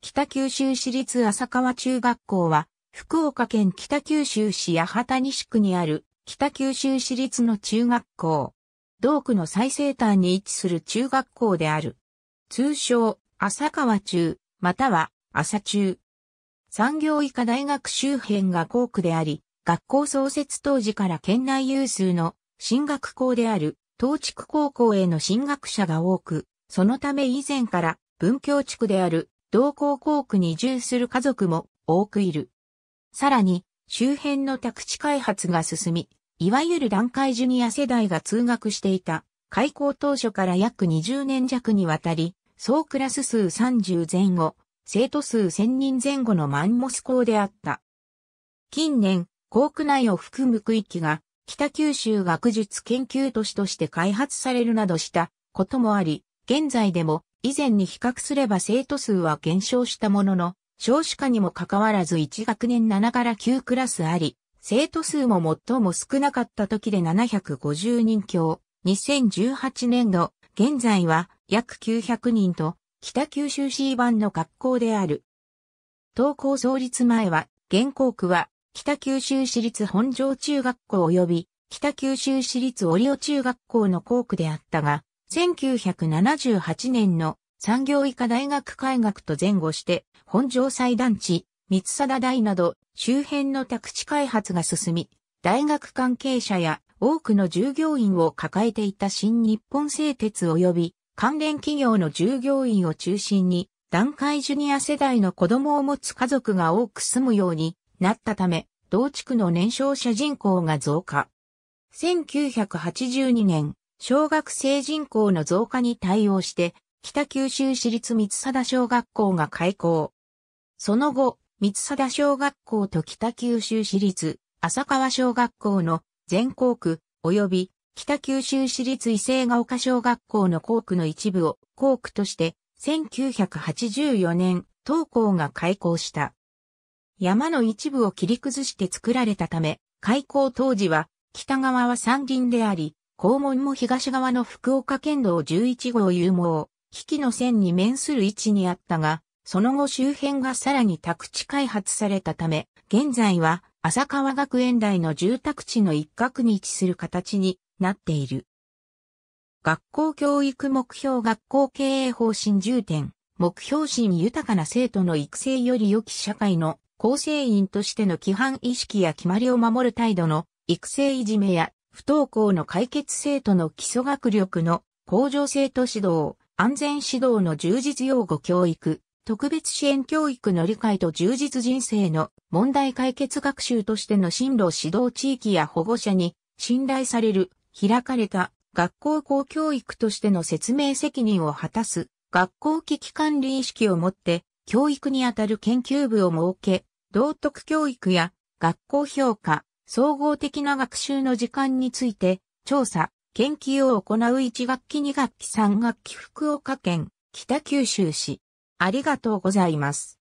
北九州市立浅川中学校は、福岡県北九州市八幡西区にある北九州市立の中学校。同区の最西端に位置する中学校である。通称、浅川中、または、浅中。産業医科大学周辺が校区であり、学校創設当時から県内有数の進学校である東地区高校への進学者が多く、そのため以前から文教地区である同校校区に移住する家族も多くいる。さらに、周辺の宅地開発が進み、いわゆる段階ジュニア世代が通学していた、開校当初から約20年弱にわたり、総クラス数30前後、生徒数1000人前後のマンモス校であった。近年、校区内を含む区域が、北九州学術研究都市として開発されるなどしたこともあり、現在でも以前に比較すれば生徒数は減少したものの、少子化にもかかわらず1学年7から9クラスあり、生徒数も最も少なかった時で750人強、2018年度、現在は約900人と、北九州市版の学校である。登校創立前は、現校区は、北九州市立本庄中学校及び、北九州市立折尾中学校の校区であったが、1978年の産業医科大学開学と前後して、本城祭団地、三貞台など周辺の宅地開発が進み、大学関係者や多くの従業員を抱えていた新日本製鉄及び関連企業の従業員を中心に、段階ジュニア世代の子供を持つ家族が多く住むようになったため、同地区の年少者人口が増加。1982年、小学生人口の増加に対応して、北九州市立三貞小学校が開校。その後、三貞小学校と北九州市立浅川小学校の全校区及び北九州市立伊勢ヶ丘小学校の校区の一部を校区として1984年当校が開校した。山の一部を切り崩して作られたため、開校当時は北側は山林であり、校門も東側の福岡県道11号有網、引きの線に面する位置にあったが、その後周辺がさらに宅地開発されたため、現在は浅川学園大の住宅地の一角に位置する形になっている。学校教育目標学校経営方針重点、目標心豊かな生徒の育成より良き社会の構成員としての規範意識や決まりを守る態度の育成いじめや不登校の解決生徒の基礎学力の向上生徒指導、安全指導の充実用語教育、特別支援教育の理解と充実人生の問題解決学習としての進路指導地域や保護者に信頼される、開かれた学校公教育としての説明責任を果たす、学校危機管理意識を持って、教育にあたる研究部を設け、道徳教育や学校評価、総合的な学習の時間について、調査、研究を行う1学期2学期3学期福岡県北九州市。ありがとうございます。